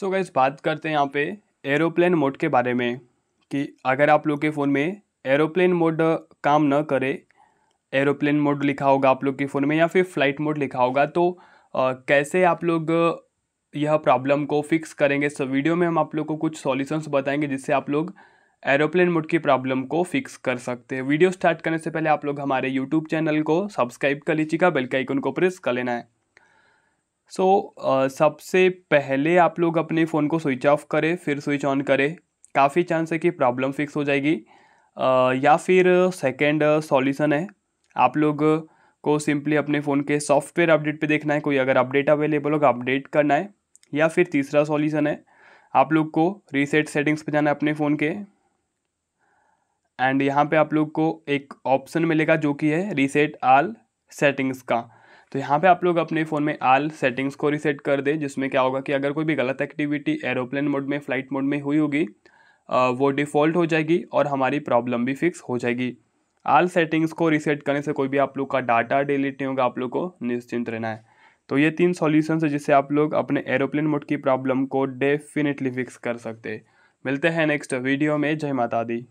सो so gas बात करते हैं यहाँ पे एरोप्लेन मोड के बारे में कि अगर आप लोग के फ़ोन में एरोप्लेन मोड काम न करे एरोप्लेन मोड लिखा होगा आप लोग के फ़ोन में या फिर फ्लाइट मोड लिखा होगा तो आ, कैसे आप लोग यह प्रॉब्लम को फिक्स करेंगे सो वीडियो में हम आप लोग को कुछ सॉल्यूशंस बताएंगे जिससे आप लोग एरोप्लेन मोड की प्रॉब्लम को फिक्स कर सकते हैं वीडियो स्टार्ट करने से पहले आप लोग हमारे यूट्यूब चैनल को सब्सक्राइब कर लीजिएगा बेल के आइकन को प्रेस कर लेना है सो so, uh, सबसे पहले आप लोग अपने फ़ोन को स्विच ऑफ करें फिर स्विच ऑन करें काफ़ी चांस है कि प्रॉब्लम फिक्स हो जाएगी uh, या फिर सेकेंड सॉल्यूशन है आप लोग को सिंपली अपने फ़ोन के सॉफ्टवेयर अपडेट पे देखना है कोई अगर अपडेट अवेलेबल होगा अपडेट करना है या फिर तीसरा सॉल्यूशन है आप लोग को रीसेट सेटिंग्स पे जाना है अपने फ़ोन के एंड यहाँ पे आप लोग को एक ऑप्शन मिलेगा जो कि है रीसेट आल सेटिंग्स का तो यहाँ पे आप लोग अपने फ़ोन में आल सेटिंग्स को रिसेट कर दें जिसमें क्या होगा कि अगर कोई भी गलत एक्टिविटी एरोप्लेन मोड में फ़्लाइट मोड में हुई होगी वो डिफ़ॉल्ट हो जाएगी और हमारी प्रॉब्लम भी फिक्स हो जाएगी आल सेटिंग्स को रीसेट करने से कोई भी आप लोग का डाटा डिलीट नहीं होगा आप लोग को निश्चिंत रहना है तो ये तीन सॉल्यूशंस है जिससे आप लोग अपने एरोप्लेन मोड की प्रॉब्लम को डेफिनेटली फिक्स कर सकते मिलते हैं नेक्स्ट वीडियो में जय माता दी